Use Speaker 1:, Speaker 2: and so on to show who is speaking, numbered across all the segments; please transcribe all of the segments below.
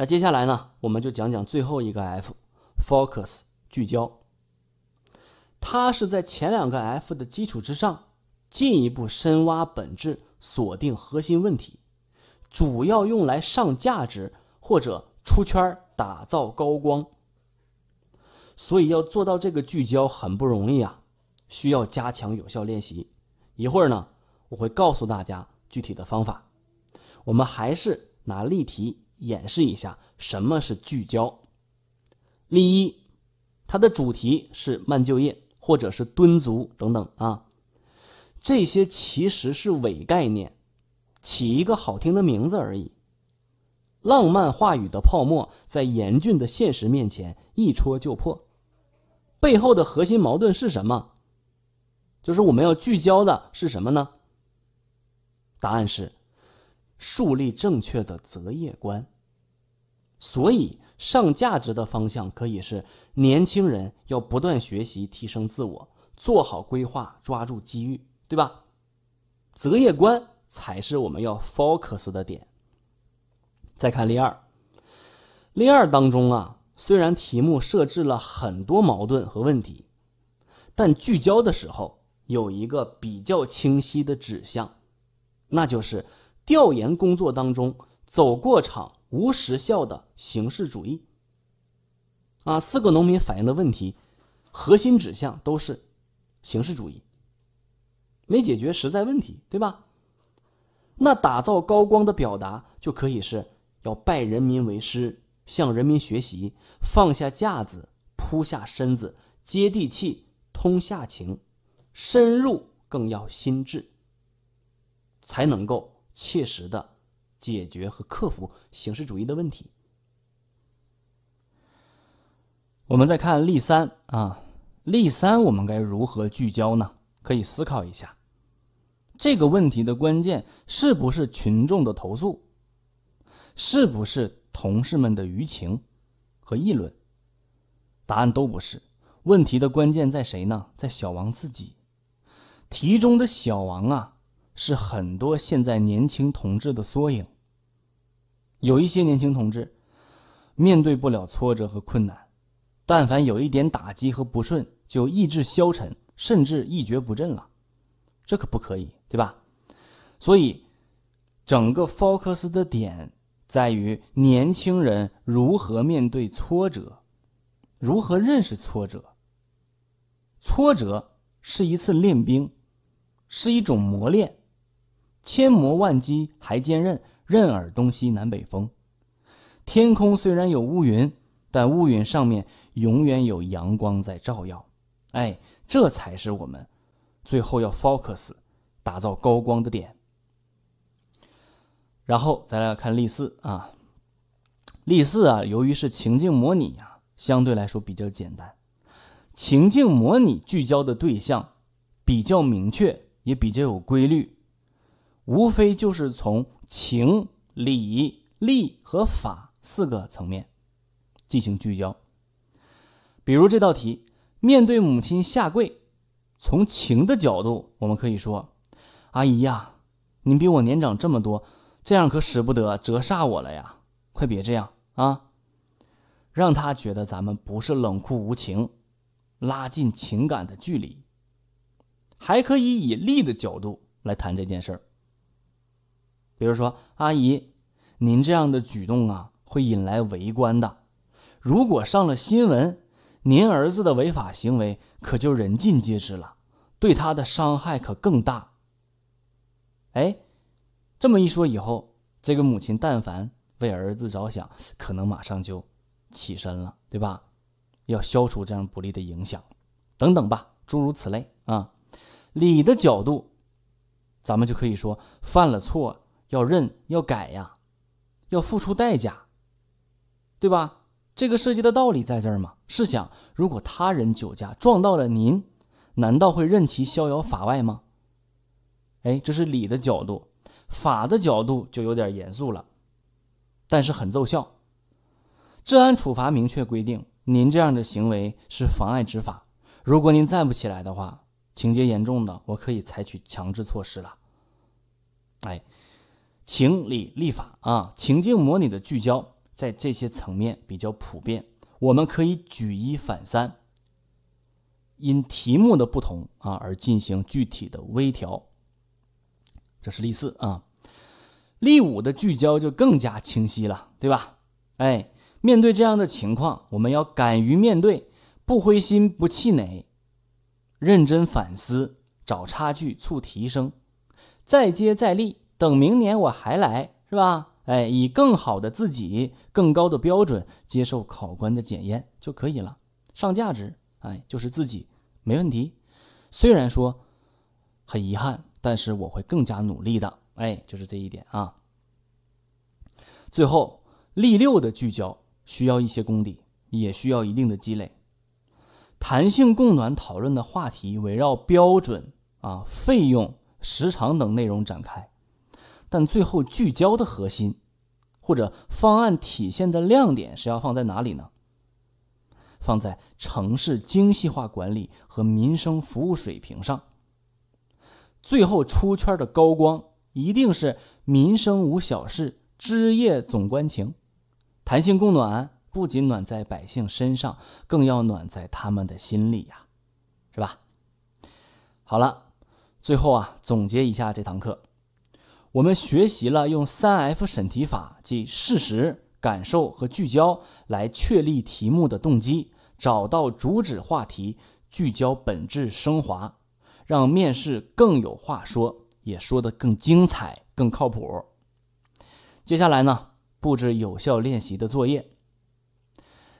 Speaker 1: 那接下来呢，我们就讲讲最后一个 f，focus 聚焦。它是在前两个 f 的基础之上，进一步深挖本质，锁定核心问题，主要用来上价值或者出圈儿，打造高光。所以要做到这个聚焦很不容易啊，需要加强有效练习。一会儿呢，我会告诉大家具体的方法。我们还是拿例题。演示一下什么是聚焦。例一，它的主题是慢就业或者是蹲足等等啊，这些其实是伪概念，起一个好听的名字而已。浪漫话语的泡沫在严峻的现实面前一戳就破。背后的核心矛盾是什么？就是我们要聚焦的是什么呢？答案是。树立正确的择业观，所以上价值的方向可以是年轻人要不断学习、提升自我、做好规划、抓住机遇，对吧？择业观才是我们要 focus 的点。再看例二，例二当中啊，虽然题目设置了很多矛盾和问题，但聚焦的时候有一个比较清晰的指向，那就是。调研工作当中走过场、无实效的形式主义，啊，四个农民反映的问题，核心指向都是形式主义，没解决实在问题，对吧？那打造高光的表达就可以是要拜人民为师，向人民学习，放下架子，铺下身子，接地气，通下情，深入更要心智，才能够。切实的解决和克服形式主义的问题。我们再看例三啊，例三我们该如何聚焦呢？可以思考一下，这个问题的关键是不是群众的投诉，是不是同事们的舆情和议论？答案都不是。问题的关键在谁呢？在小王自己。题中的小王啊。是很多现在年轻同志的缩影。有一些年轻同志，面对不了挫折和困难，但凡有一点打击和不顺，就意志消沉，甚至一蹶不振了，这可不可以？对吧？所以，整个 focus 的点在于年轻人如何面对挫折，如何认识挫折。挫折是一次练兵，是一种磨练。千磨万击还坚韧，任尔东西南北风。天空虽然有乌云，但乌云上面永远有阳光在照耀。哎，这才是我们最后要 focus，打造高光的点。然后咱来看例四啊，例四啊，由于是情境模拟啊，相对来说比较简单。情境模拟聚焦的对象比较明确，也比较有规律。无非就是从情、理、利和法四个层面进行聚焦。比如这道题，面对母亲下跪，从情的角度，我们可以说：“阿姨呀，您比我年长这么多，这样可使不得，折煞我了呀！快别这样啊！”让他觉得咱们不是冷酷无情，拉近情感的距离。还可以以利的角度来谈这件事儿。比如说，阿姨，您这样的举动啊，会引来围观的。如果上了新闻，您儿子的违法行为可就人尽皆知了，对他的伤害可更大。哎，这么一说以后，这个母亲但凡为儿子着想，可能马上就起身了，对吧？要消除这样不利的影响，等等吧，诸如此类啊。理的角度，咱们就可以说，犯了错。要认，要改呀，要付出代价，对吧？这个涉及的道理在这儿吗？试想，如果他人酒驾撞到了您，难道会任其逍遥法外吗？哎，这是理的角度，法的角度就有点严肃了，但是很奏效。治安处罚明确规定，您这样的行为是妨碍执法，如果您再不起来的话，情节严重的，我可以采取强制措施了。哎。情理立法啊，情境模拟的聚焦在这些层面比较普遍，我们可以举一反三，因题目的不同啊而进行具体的微调。这是例四啊，例五的聚焦就更加清晰了，对吧？哎，面对这样的情况，我们要敢于面对，不灰心不气馁，认真反思，找差距促提升，再接再厉。等明年我还来是吧？哎，以更好的自己、更高的标准接受考官的检验就可以了，上价值，哎，就是自己没问题。虽然说很遗憾，但是我会更加努力的，哎，就是这一点啊。最后，例六的聚焦需要一些功底，也需要一定的积累。弹性供暖讨论的话题围绕标准、啊费用、时长等内容展开。但最后聚焦的核心，或者方案体现的亮点是要放在哪里呢？放在城市精细化管理和民生服务水平上。最后出圈的高光一定是“民生无小事，枝叶总关情”。弹性供暖不仅暖在百姓身上，更要暖在他们的心里呀，是吧？好了，最后啊，总结一下这堂课。我们学习了用三 F 审题法，即事实、感受和聚焦，来确立题目的动机，找到主旨话题，聚焦本质，升华，让面试更有话说，也说得更精彩、更靠谱。接下来呢，布置有效练习的作业。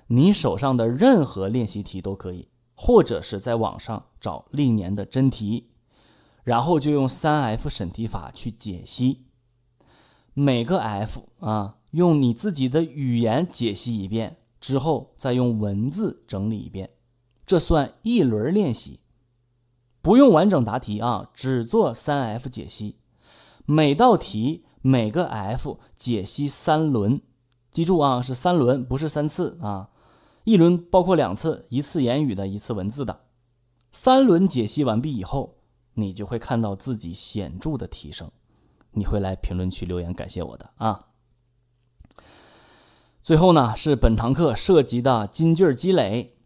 Speaker 1: 你手上的任何练习题都可以，或者是在网上找历年的真题。然后就用三 F 审题法去解析每个 F 啊，用你自己的语言解析一遍之后，再用文字整理一遍，这算一轮练习。不用完整答题啊，只做三 F 解析。每道题每个 F 解析三轮，记住啊，是三轮，不是三次啊。一轮包括两次，一次言语的，一次文字的。三轮解析完毕以后。你就会看到自己显著的提升，你会来评论区留言感谢我的啊。最后呢，是本堂课涉及的金句积累。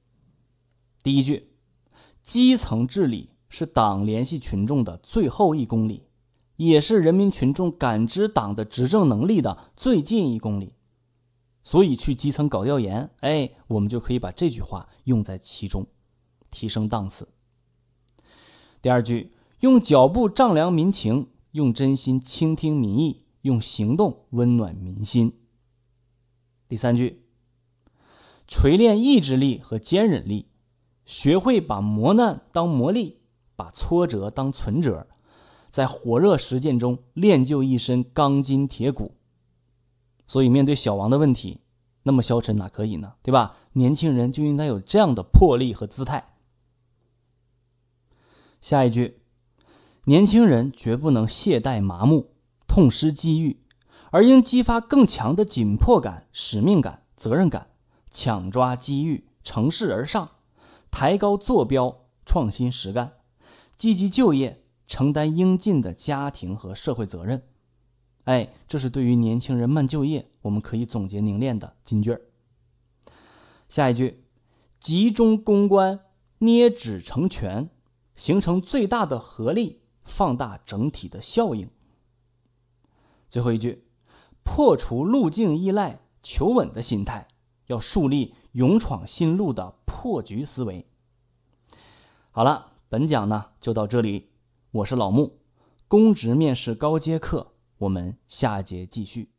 Speaker 1: 第一句，基层治理是党联系群众的最后一公里，也是人民群众感知党的执政能力的最近一公里。所以去基层搞调研，哎，我们就可以把这句话用在其中，提升档次。第二句。用脚步丈量民情，用真心倾听民意，用行动温暖民心。第三句，锤炼意志力和坚忍力，学会把磨难当磨砺，把挫折当存折，在火热实践中练就一身钢筋铁骨。所以，面对小王的问题，那么消沉哪可以呢？对吧？年轻人就应该有这样的魄力和姿态。下一句。年轻人绝不能懈怠麻木、痛失机遇，而应激发更强的紧迫感、使命感、责任感，抢抓机遇，乘势而上，抬高坐标，创新实干，积极就业，承担应尽的家庭和社会责任。哎，这是对于年轻人慢就业，我们可以总结凝练的金句儿。下一句，集中攻关，捏指成拳，形成最大的合力。放大整体的效应。最后一句，破除路径依赖、求稳的心态，要树立勇闯新路的破局思维。好了，本讲呢就到这里。我是老木，公职面试高阶课，我们下节继续。